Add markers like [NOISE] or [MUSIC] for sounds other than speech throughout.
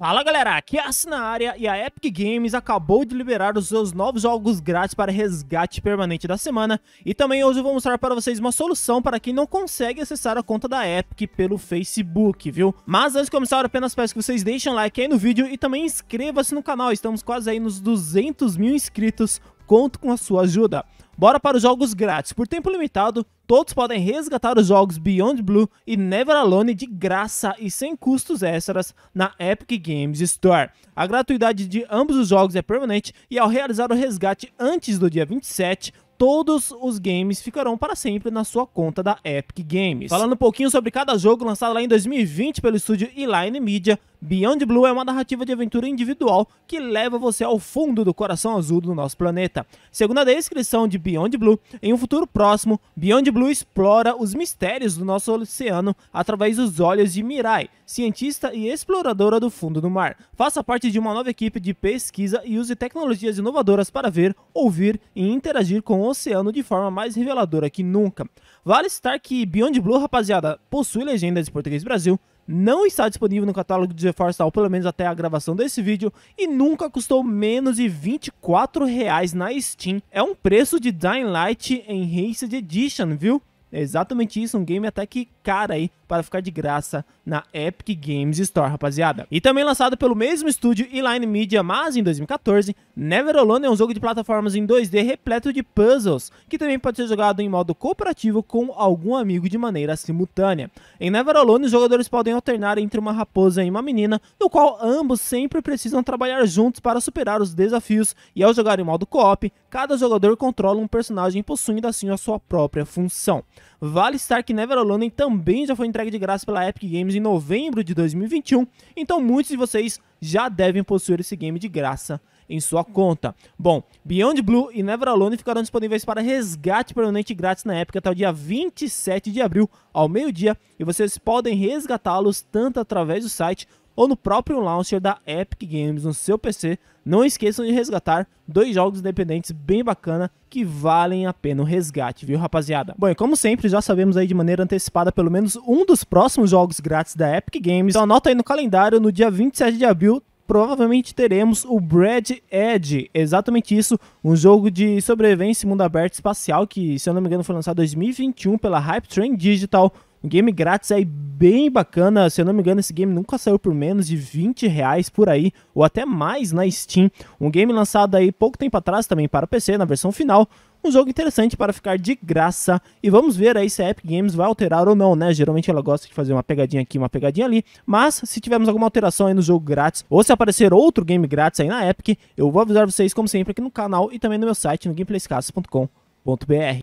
Fala galera, aqui é a Asna área e a Epic Games acabou de liberar os seus novos jogos grátis para resgate permanente da semana e também hoje eu vou mostrar para vocês uma solução para quem não consegue acessar a conta da Epic pelo Facebook, viu? Mas antes de começar, apenas peço que vocês deixem um like aí no vídeo e também inscreva-se no canal, estamos quase aí nos 200 mil inscritos, conto com a sua ajuda. Bora para os jogos grátis. Por tempo limitado, todos podem resgatar os jogos Beyond Blue e Never Alone de graça e sem custos extras na Epic Games Store. A gratuidade de ambos os jogos é permanente e ao realizar o resgate antes do dia 27, todos os games ficarão para sempre na sua conta da Epic Games. Falando um pouquinho sobre cada jogo lançado lá em 2020 pelo estúdio Eline Media, Beyond Blue é uma narrativa de aventura individual que leva você ao fundo do coração azul do nosso planeta. Segundo a descrição de Beyond Blue, em um futuro próximo, Beyond Blue explora os mistérios do nosso oceano através dos olhos de Mirai, cientista e exploradora do fundo do mar. Faça parte de uma nova equipe de pesquisa e use tecnologias inovadoras para ver, ouvir e interagir com o oceano de forma mais reveladora que nunca. Vale estar que Beyond Blue, rapaziada, possui legendas de português Brasil, não está disponível no catálogo do GeForce Now, pelo menos até a gravação desse vídeo, e nunca custou menos de 24 reais na Steam. É um preço de Dying Light Enhanced Edition, viu? É exatamente isso, um game até que cara aí para ficar de graça na Epic Games Store, rapaziada. E também lançado pelo mesmo estúdio Eline Media, mas em 2014, Never Alone é um jogo de plataformas em 2D repleto de puzzles, que também pode ser jogado em modo cooperativo com algum amigo de maneira simultânea. Em Never Alone, os jogadores podem alternar entre uma raposa e uma menina, no qual ambos sempre precisam trabalhar juntos para superar os desafios, e ao jogar em modo co-op, cada jogador controla um personagem possuindo assim a sua própria função. Vale estar que Never Alone também já foi entregue de graça pela Epic Games em novembro de 2021, então muitos de vocês já devem possuir esse game de graça em sua conta. Bom, Beyond Blue e Never Alone ficarão disponíveis para resgate permanente grátis na época até o dia 27 de abril, ao meio-dia, e vocês podem resgatá-los tanto através do site ou no próprio launcher da Epic Games no seu PC, não esqueçam de resgatar dois jogos independentes bem bacana que valem a pena o resgate, viu, rapaziada? Bom, e como sempre, já sabemos aí de maneira antecipada pelo menos um dos próximos jogos grátis da Epic Games. Então anota aí no calendário, no dia 27 de abril, provavelmente teremos o Bread Edge, exatamente isso, um jogo de sobrevivência mundo aberto espacial que, se eu não me engano, foi lançado em 2021 pela Hype Train Digital, um game grátis aí bem bacana. Se eu não me engano, esse game nunca saiu por menos de 20 reais por aí, ou até mais na Steam. Um game lançado aí pouco tempo atrás também para o PC, na versão final. Um jogo interessante para ficar de graça. E vamos ver aí se a Epic Games vai alterar ou não, né? Geralmente ela gosta de fazer uma pegadinha aqui, uma pegadinha ali. Mas se tivermos alguma alteração aí no jogo grátis, ou se aparecer outro game grátis aí na Epic, eu vou avisar vocês, como sempre, aqui no canal e também no meu site, no gameplayscasso.com.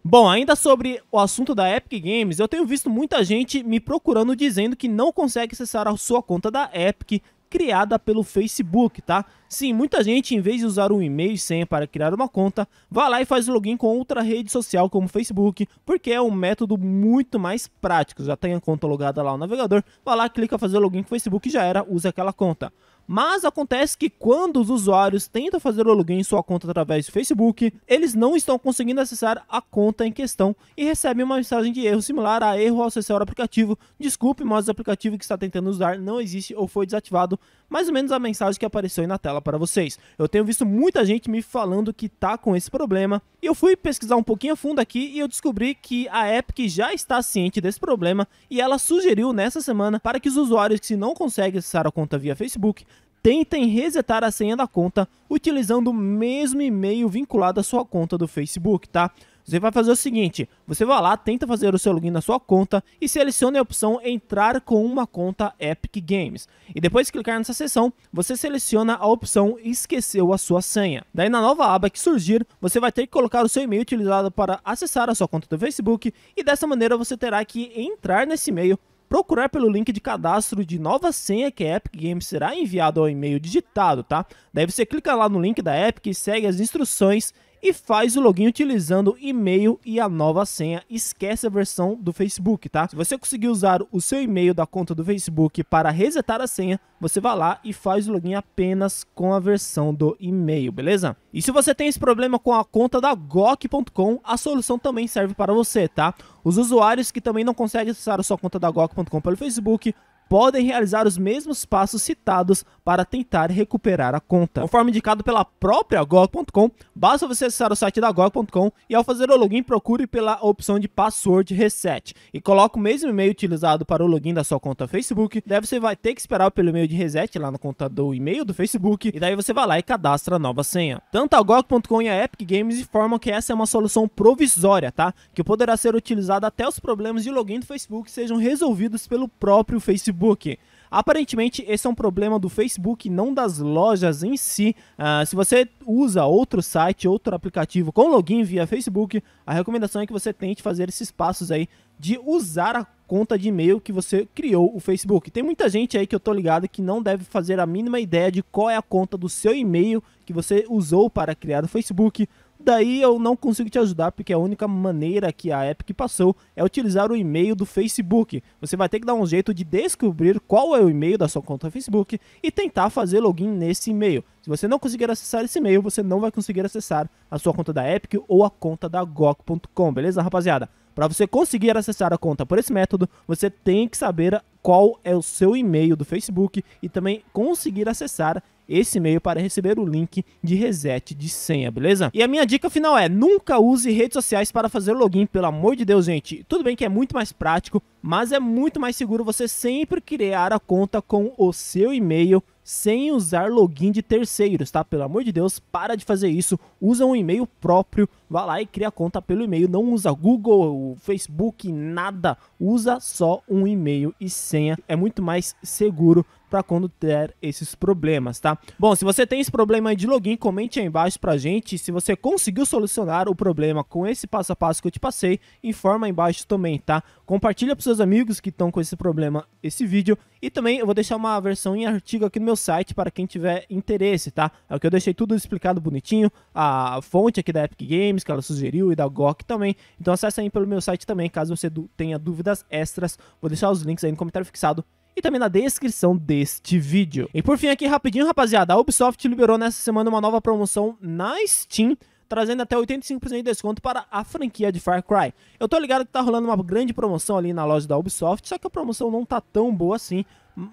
Bom, ainda sobre o assunto da Epic Games, eu tenho visto muita gente me procurando dizendo que não consegue acessar a sua conta da Epic criada pelo Facebook, tá? Sim, muita gente, em vez de usar um e-mail e senha para criar uma conta, vai lá e faz login com outra rede social como Facebook, porque é um método muito mais prático. Já tem a conta logada lá no navegador, vai lá, clica fazer login com o Facebook e já era, usa aquela conta. Mas acontece que quando os usuários tentam fazer o login em sua conta através do Facebook, eles não estão conseguindo acessar a conta em questão e recebem uma mensagem de erro similar a erro ao acessar o aplicativo. Desculpe, mas o aplicativo que está tentando usar não existe ou foi desativado. Mais ou menos a mensagem que apareceu aí na tela para vocês. Eu tenho visto muita gente me falando que está com esse problema. E eu fui pesquisar um pouquinho a fundo aqui e eu descobri que a Epic já está ciente desse problema e ela sugeriu nessa semana para que os usuários que não conseguem acessar a conta via Facebook tentem resetar a senha da conta utilizando o mesmo e-mail vinculado à sua conta do Facebook, tá? Você vai fazer o seguinte: você vai lá, tenta fazer o seu login na sua conta e selecione a opção Entrar com uma conta Epic Games. E depois de clicar nessa seção, você seleciona a opção Esqueceu a sua senha. Daí, na nova aba que surgir, você vai ter que colocar o seu e-mail utilizado para acessar a sua conta do Facebook e dessa maneira você terá que entrar nesse e-mail procurar pelo link de cadastro de nova senha que a Epic Games será enviado ao e-mail digitado, tá? Daí você clica lá no link da Epic e segue as instruções e faz o login utilizando e-mail e a nova senha. Esquece a versão do Facebook, tá? Se você conseguir usar o seu e-mail da conta do Facebook para resetar a senha, você vai lá e faz o login apenas com a versão do e-mail, beleza? E se você tem esse problema com a conta da GOC.com, a solução também serve para você, tá? Os usuários que também não conseguem acessar a sua conta da GOC.com pelo Facebook podem realizar os mesmos passos citados para tentar recuperar a conta. Conforme indicado pela própria GOG.com, basta você acessar o site da GOG.com e ao fazer o login procure pela opção de Password Reset e coloque o mesmo e-mail utilizado para o login da sua conta Facebook. Daí você vai ter que esperar pelo e-mail de reset lá no do e-mail do Facebook e daí você vai lá e cadastra a nova senha. Tanto a GOG.com e a Epic Games informam que essa é uma solução provisória, tá? Que poderá ser utilizada até os problemas de login do Facebook sejam resolvidos pelo próprio Facebook. Facebook. Aparentemente, esse é um problema do Facebook, não das lojas em si. Uh, se você usa outro site, outro aplicativo com login via Facebook, a recomendação é que você tente fazer esses passos aí de usar a conta de e-mail que você criou o Facebook. Tem muita gente aí que eu tô ligado que não deve fazer a mínima ideia de qual é a conta do seu e-mail que você usou para criar o Facebook. Daí eu não consigo te ajudar, porque a única maneira que a Epic passou é utilizar o e-mail do Facebook. Você vai ter que dar um jeito de descobrir qual é o e-mail da sua conta Facebook e tentar fazer login nesse e-mail. Se você não conseguir acessar esse e-mail, você não vai conseguir acessar a sua conta da Epic ou a conta da GOG.com, beleza, rapaziada? Para você conseguir acessar a conta por esse método, você tem que saber qual é o seu e-mail do Facebook e também conseguir acessar esse e-mail para receber o link de reset de senha, beleza? E a minha dica final é: nunca use redes sociais para fazer login, pelo amor de Deus, gente. Tudo bem que é muito mais prático, mas é muito mais seguro você sempre criar a conta com o seu e-mail sem usar login de terceiros, tá? Pelo amor de Deus, para de fazer isso. Usa um e-mail próprio, vá lá e cria a conta pelo e-mail. Não usa Google, Facebook, nada. Usa só um e-mail e senha. É muito mais seguro para quando ter esses problemas, tá? Bom, se você tem esse problema aí de login, comente aí embaixo pra gente se você conseguiu solucionar o problema com esse passo a passo que eu te passei, informa aí embaixo também, tá? Compartilha pros seus amigos que estão com esse problema esse vídeo e também eu vou deixar uma versão em artigo aqui no meu site para quem tiver interesse, tá? É o que eu deixei tudo explicado bonitinho, a fonte aqui da Epic Games que ela sugeriu e da GOC também. Então acessa aí pelo meu site também, caso você tenha dúvidas extras. Vou deixar os links aí no comentário fixado e também na descrição deste vídeo. E por fim aqui rapidinho, rapaziada, a Ubisoft liberou nessa semana uma nova promoção na Steam trazendo até 85% de desconto para a franquia de Far Cry. Eu tô ligado que tá rolando uma grande promoção ali na loja da Ubisoft, só que a promoção não tá tão boa assim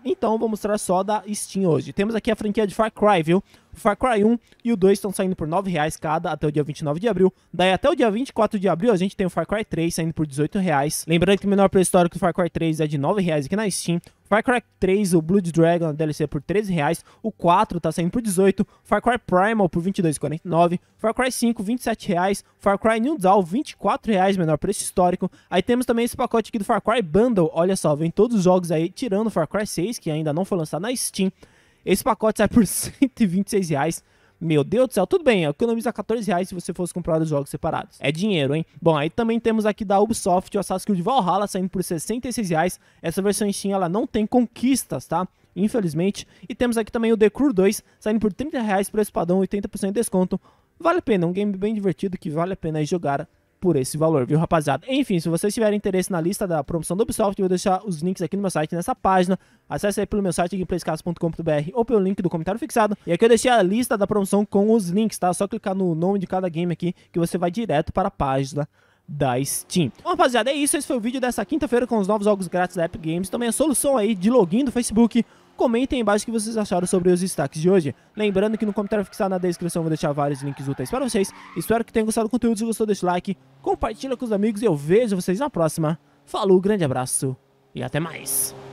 então vou mostrar só da Steam hoje. Temos aqui a franquia de Far Cry, viu? Far Cry 1 e o 2 estão saindo por R$ 9,00 cada até o dia 29 de abril. Daí até o dia 24 de abril a gente tem o Far Cry 3 saindo por R$ 18,00. Lembrando que o menor preço histórico do Far Cry 3 é de R$ 9,00 aqui na Steam. Far Cry 3, o Blood Dragon a DLC é por 13 reais, o 4 tá saindo por 18, Far Cry Primal por 22,49, Far Cry 5 27 reais, Far Cry New Dawn 24 reais, menor preço histórico. Aí temos também esse pacote aqui do Far Cry Bundle, olha só, vem todos os jogos aí tirando Far Cry que ainda não foi lançado na Steam. Esse pacote sai por 126 [LAUGHS] reais. Meu Deus do céu, tudo bem, economiza 14 reais se você fosse comprar os jogos separados. É dinheiro, hein? Bom, aí também temos aqui da Ubisoft o Assassin's Creed Valhalla saindo por 66 reais. Essa versão em Steam ela não tem conquistas, tá? Infelizmente. E temos aqui também o The Crew 2 saindo por 30 reais, preço padrão, 80% de desconto. Vale a pena, um game bem divertido que vale a pena jogar por esse valor, viu, rapaziada? Enfim, se vocês tiverem interesse na lista da promoção do Ubisoft, eu vou deixar os links aqui no meu site, nessa página. Acesse aí pelo meu site, gameplayscas.com.br ou pelo link do comentário fixado. E aqui eu deixei a lista da promoção com os links, tá? É só clicar no nome de cada game aqui que você vai direto para a página da Steam. Bom, rapaziada, é isso. Esse foi o vídeo dessa quinta-feira com os novos jogos grátis da Epic Games. Também a solução aí de login do Facebook Comentem embaixo o que vocês acharam sobre os destaques de hoje. Lembrando que no comentário fixado na descrição eu vou deixar vários links úteis para vocês. Espero que tenham gostado do conteúdo. Se gostou, deixa o like, compartilha com os amigos e eu vejo vocês na próxima. Falou, grande abraço e até mais!